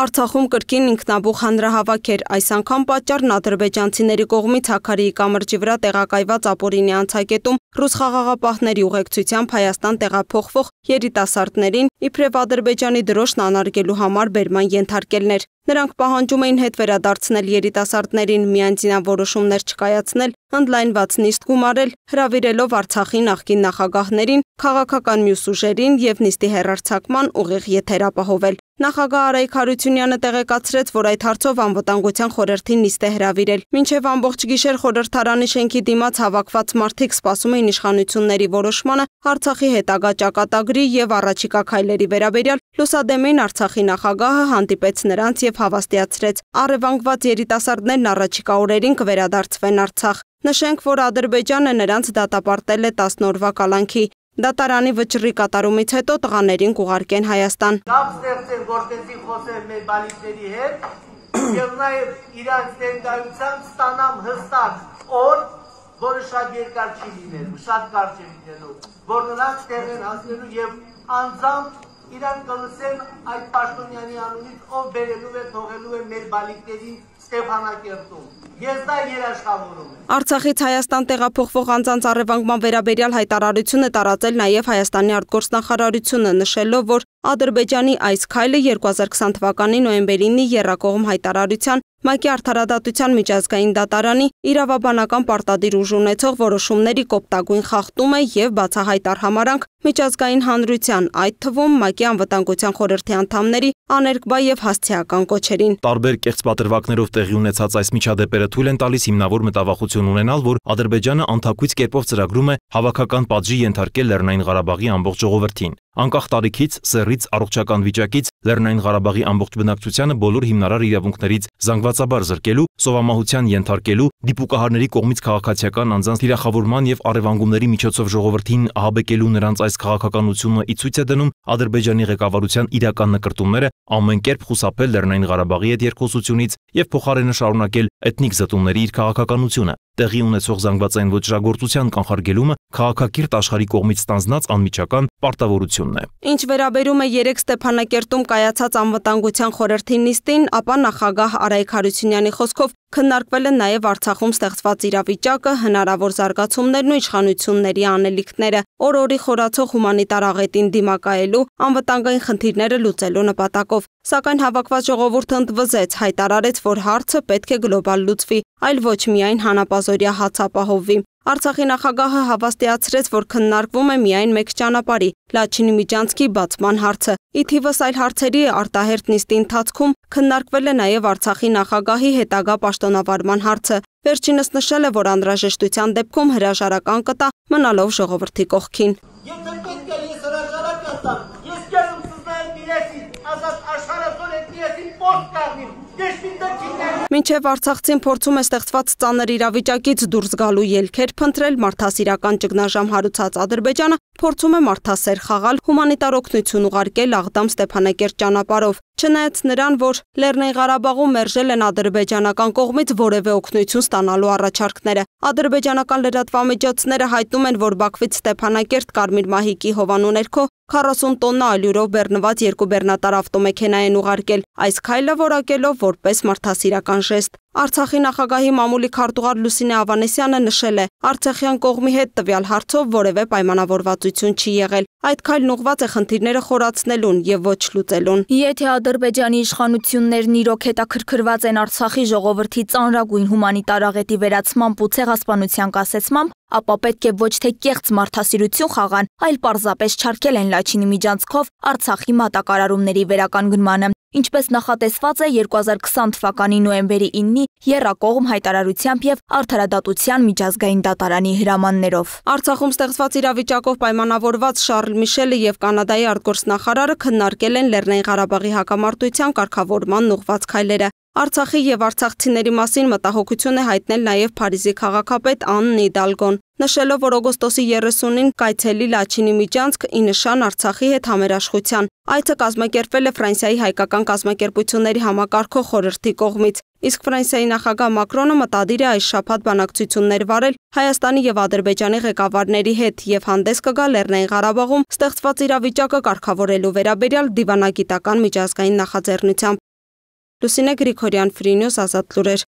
Արցախում կրկին ինքնաբուխ հանրահավաք էր։ Այս անգամ պատճառն ադրբեջանցիների կողմից Հակարիի կամրջի վրա տեղակայված Ապորինի անցակետում ռուս խաղաղապահների ուղեկցությամբ Հայաստան տեղափոխվող երիտասարդներին իբրև Ադրբեջանի դրոշն անարգելու համար բերման ենթարկելն էր։ Նրանք պահանջում էին հետ վերադարձնել երիտասարդներին, միանձնա որոշումներ չկայացնել, ընդլայնված նիստ գումարել, հրավիրելով Արցախի նախկին նախագահներին, քաղաքական մյուս ուժերին եւ նիստի հերարցակման ուղիղ եթեր ապահովել։ Նախագահ Արայք Հարությունյանը տեղեկացրեց, որ այդ հարցով անվտանգության խորհրդին նիստ է հրավիրել։ Մինչև ամբողջ գիշեր խորհրդարանի շենքի դիմաց հավաքված մարդիկ սպասում էին իշխանությունների որոշմանը Արցախի հետագա ճակատագրի եւ առաջիկա քայլերի վերաբերյալ։ Լուսադեմին Արցախի նախագահը հանդիպեց նրանց եւ հավաստիացրեց. «Առևանգված երիտասարդներն առաջիկա օրերին կվերադարձվեն Արցախ»։ Նշենք, որ Ադրբեջանը նրանց դատապարտել է 10 օրվա կալանքի։ Դատարանի վճռի կատարումից հետո տղաներին կուղարկեն Հայաստան։ Կապ ստեղծել, որտեսի խոսել մեր բալիստերի հետ եւ նաեւ իրանց ներկայությամբ ստանամ հստակ օր, որը շատ երկար չի լինելու, շատ կարճ է լինելու, որ նրանք տեղ են հասնելու եւ անձամբ իրան կլսեն այդ Պաշտոնյանի անունից, ով բերելու է, թողելու է մեր բալիկներին Ստեփանակերտում։ Ես դա երաշխավորում եմ։ Արցախից Հայաստան տեղափոխվող անձանց առևանգման վերաբերյալ հայտարարություն է տարածել նաև Հայաստանի արտգործնախարարությունը, նշելով, որ Ադրբեջանի այս քայլը 2020 թվականի նոյեմբերինի երակողմ հայտարարության Մակի արդարադատության միջազգային դատարանի իրավաբանական պարտադիր ուժ ունեցող որոշումների կոպտագույն խախտում է և բացահայտար համարանք միջազգային հանրության, այդ թվում Մակի անվտանգության խորհրդի անդամների աներկբա և հասցեական կոչերին։ Տարբեր կեղծ պատրվակներով տեղի ունեցած այս միջադեպերը թույլ են տալիս հիմնավոր մտավախություն ունենալ, որ Ադրբեջանը անթակույց կերպով ծրագրում է հավաքական պատժի ենթարկել Լեռնային Ղարաբաղի ամբողջ ժողովրդին։ Անկախ տարիքից, սեռից, առողջական վիճակից Լեռնային Ղարաբաղի ամբողջ բնակչությանը բոլոր հիմնարար իրավունքներից զանգվածաբար զրկելու, սովամահության ենթարկելու, դիպուկահարների կողմից քաղաքացիական անձանց թիրախավորման եւ առևանգումների միջոցով ժողովրդին ահաբեկելու նրանց այս քաղաքականությունը ի ցույց է դնում Ադրբեջանի ղեկավարության իրական նկրտումները ամեն կերպ խուսափել Լեռնային Ղարաբաղի հետ երկխոսությունից եւ փոխարենը շարունակել էթնիկ զտումների իր քաղաքականությունը տեղի ունեցող զանգվածային ոչրագործության կանխարգելումը քաղաքակիրթ աշխարհի կողմից ստանձնած անմիջական պարտավորությունն է։ Ինչ վերաբերում է 3 Ստեփանակերտում կայացած անվտանգության խորհրդի նիստին, ապա նախագահ Արայք Հարությունյանի խոսքով Քննարկվել է նաև Արցախում ստեղծված իրավիճակը, հնարավոր զարգացումներն ու իշխանությունների անելիքները, օր-օրի խորացող հումանիտար աղետին դիմակայելու, անվտանգային խնդիրները լուծելու նպատակով։ Սակայն հավաքված ժողովուրդը ընդվզեց, հայտարարեց, որ հարցը պետք է գլոբալ լուծվի, այլ ոչ միայն հանապազորյա հացապահովվի։ Արցախի նախագահը հավաստիացրեց, որ քննարկվում է միայն մեկ ճանապարհի՝ Լաչինի միջանցքի բացման հարցը։ Ի թիվս այլ հարցերի արտահերտ նիստի ընթացքում քննարկվել է նաև Արցախի նախագահի հետագա պաշտոնավարման հարցը։ Վերջինս նշել է, որ անհրաժեշտության դեպքում հրաժարական կտա մնալով ժողովրդի կողքին։ Եթե պետք է ես հրաժարական տամ, ես կերում սուզնայեմ իրեսին, ասած աշխարհը զոր է իրեսին պորտ կառնիմ, Մինչև Արցախցին փորձում է ստեղծված ծանր իրավիճակից դուրս գալու ելքեր փնտրել մարդասիրական ճգնաժամ հարուցած Ադրբեջանը, փորձում է մարդասեր խաղալ, հումանիտար օգնություն ուղարկել Աղդամ Ստեփանակերտ ճանապարհով։ Չնայած նրան, որ Լեռնային Ղարաբաղում մերժել են ադրբեջանական կողմից որևէ օգնություն ստանալու առաջարկները, ադրբեջանական լրատվամիջոցները հայտնում են, որ Բաքվից Ստեփանակերտ Կարմիր Մահիկի հովանու ներքո 40 տոննա ալյուրով բեռնված երկու բեռնատար ավտոմեքենա են ուղարկել, այս քայլը որակելով որպես մարդասիրական ժեստ։ Արցախի նախագահի մամուլի քարտուղար Լուսինե Ավանեսյանը նշել է, Արցախյան կողմի հետ տվյալ հարցով որևէ պայմանավորվածություն չի եղել։ Այդ քայլն ուղղված է խնդիրները խորացնելուն եւ ոչ լուծելուն։ Եթե Ադրբեջանի իշխանություններն իրոք հետաքրքրված են Արցախի ժողովրդի ծանրագույն հումանիտար աղետի վերացմամբ ու ցեղասպանության կասեցմամբ, ապա պետք է ոչ թե կեղծ մարդասիրություն խաղան, այլ պարզապես չարկել են Լաչինի միջանցքով Արցախի մատակարարումների վերականգնմանը։ Ինչպես նախատեսված է 2020 թվականի նոյեմբերի 9-ի Եռակողմ հայտարարությամբ եւ Արդարադատության միջազգային դատարանի հրամաններով։ Արցախում ստեղծված իրավիճակով պայմանավորված Շարլ Միշելը եւ Կանադայի արտգործնախարարը քննարկել են Լեռնային Ղարաբաղի հակամարտության կարգավորման ուղղված քայլերը։ Արցախի եւ արցախցիների մասին մտահոգություն է հայտնել նաեւ Փարիզի քաղաքապետ Անն Իդալգոն նշելով, որ օգոստոսի 30-ին կայցելի Լաչինի միջանցք ի նշան Արցախի հետ համերաշխության։ Այցը կազմակերպվել է Ֆրանսիայի հայկական կազմակերպությունների համակարգող խորհրդի կողմից։ Իսկ Ֆրանսիայի նախագահ Մակրոնը մտադիր է այս շաբաթ բանակցություններ վարել Հայաստանի եւ Ադրբեջանի ղեկավարների հետ եւ հանդես կգա Լեռնային Ղարաբաղում ստեղծված իրավիճակը կարգավորելու վերաբերյալ դիվանագիտական միջազգային նախաձեռնությամբ։ Լուսինե Գրիգորյան, Free News, Ազատ լուրեր։